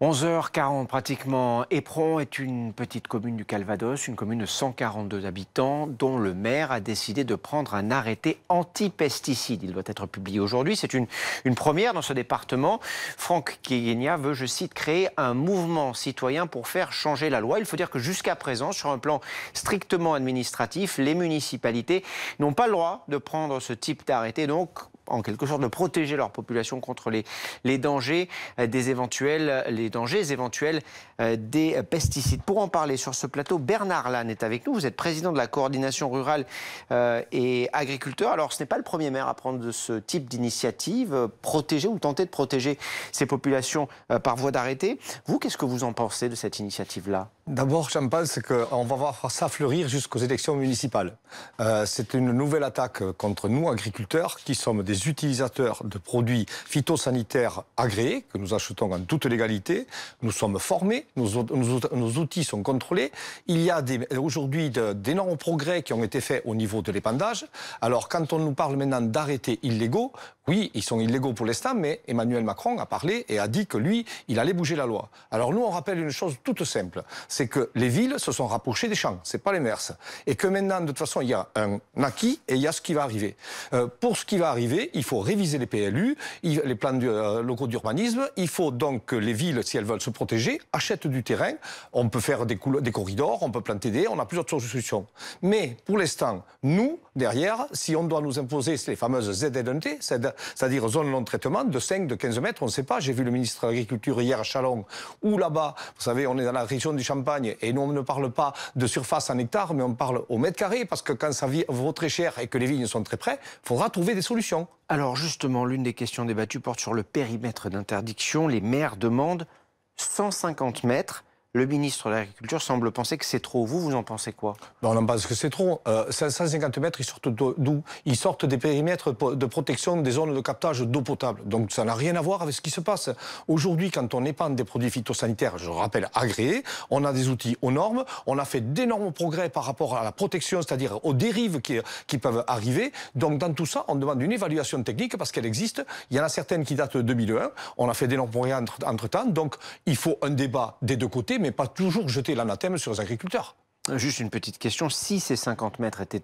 11h40 pratiquement. Éperon est une petite commune du Calvados, une commune de 142 habitants dont le maire a décidé de prendre un arrêté anti-pesticides. Il doit être publié aujourd'hui. C'est une, une première dans ce département. Franck Kéguénia veut, je cite, créer un mouvement citoyen pour faire changer la loi. Il faut dire que jusqu'à présent, sur un plan strictement administratif, les municipalités n'ont pas le droit de prendre ce type d'arrêté. Donc, en quelque sorte de protéger leur population contre les, dangers euh, éventuels euh, les dangers éventuels euh, des pesticides. Pour en parler sur ce plateau, Bernard Lannes est avec nous. Vous êtes président de la coordination rurale et agriculteur. Alors ce n'est pas le premier maire à prendre de ce type d'initiative, protéger ou tenter de protéger ces populations par voie d'arrêté. Vous, qu'est-ce que vous en pensez de cette initiative-là D'abord, j'en pense qu'on va voir ça fleurir jusqu'aux élections municipales. Euh, c'est une nouvelle attaque contre nous, agriculteurs, qui sommes des utilisateurs de produits phytosanitaires agréés, que nous achetons en toute légalité. Nous sommes formés, nos, outils sont contrôlés. Il y a aujourd'hui d'énormes progrès qui ont été faits au niveau de l'épandage. Alors, quand on nous parle maintenant d'arrêter illégaux, oui, ils sont illégaux pour l'instant, mais Emmanuel Macron a parlé et a dit que lui, il allait bouger la loi. Alors nous, on rappelle une chose toute simple c'est que les villes se sont rapprochées des champs, Ce n'est pas les mers. Et que maintenant, de toute façon, il y a un acquis et il y a ce qui va arriver. Euh, pour ce qui va arriver, il faut réviser les PLU, les plans euh, locaux d'urbanisme. Il faut donc que les villes, si elles veulent se protéger, achètent du terrain. On peut faire des, des corridors, on peut planter des, on a plusieurs solutions. Mais pour l'instant, nous, derrière, si on doit nous imposer les fameuses ZDNT, c'est-à-dire zone non traitement de 5, de 15 mètres, on ne sait pas. J'ai vu le ministre de l'Agriculture hier à Chalon, ou là-bas, vous savez, on est dans la région du Champagne, et nous, on ne parle pas de surface en hectare, mais on parle au mètre carré, parce que quand ça vaut très cher et que les vignes sont très près, il faudra trouver des solutions. Alors justement, l'une des questions débattues porte sur le périmètre d'interdiction. Les maires demandent 150 mètres. Le ministre de l'Agriculture semble penser que c'est trop. Vous, vous en pensez quoi ben, On en pense que c'est trop. 550 euh, mètres, ils sortent d'où Ils sortent des périmètres de protection des zones de captage d'eau potable. Donc ça n'a rien à voir avec ce qui se passe. Aujourd'hui, quand on épande des produits phytosanitaires, je rappelle, agréés, on a des outils aux normes, on a fait d'énormes progrès par rapport à la protection, c'est-à-dire aux dérives qui, peuvent arriver. Donc dans tout ça, on demande une évaluation technique parce qu'elle existe. Il y en a certaines qui datent de 2001. On a fait d'énormes progrès entre-temps. donc il faut un débat des deux côtés, mais pas toujours jeter l'anathème sur les agriculteurs. Juste une petite question. Si ces 50 mètres étaient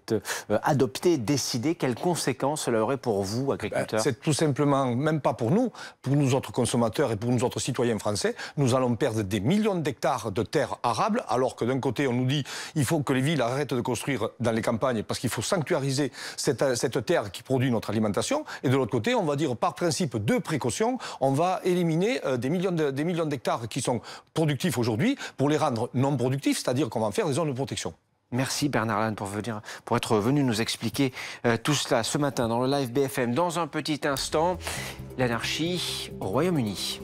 euh, adoptés, décidés, quelles conséquences cela aurait pour vous, agriculteurs bah, C'est tout simplement, même pas pour nous, pour nous autres consommateurs et pour nous autres citoyens français, nous allons perdre des millions d'hectares de terres arables, alors que d'un côté, on nous dit il faut que les villes arrêtent de construire dans les campagnes parce qu'il faut sanctuariser cette, terre qui produit notre alimentation. Et de l'autre côté, on va dire par principe de précaution, on va éliminer euh, des millions d'hectares qui sont productifs aujourd'hui pour les rendre non productifs, c'est-à-dire qu'on va faire des zones protection. Merci Bernard Lannes pour, venir, pour être venu nous expliquer euh, tout cela ce matin dans le live BFM. Dans un petit instant, l'anarchie au Royaume-Uni.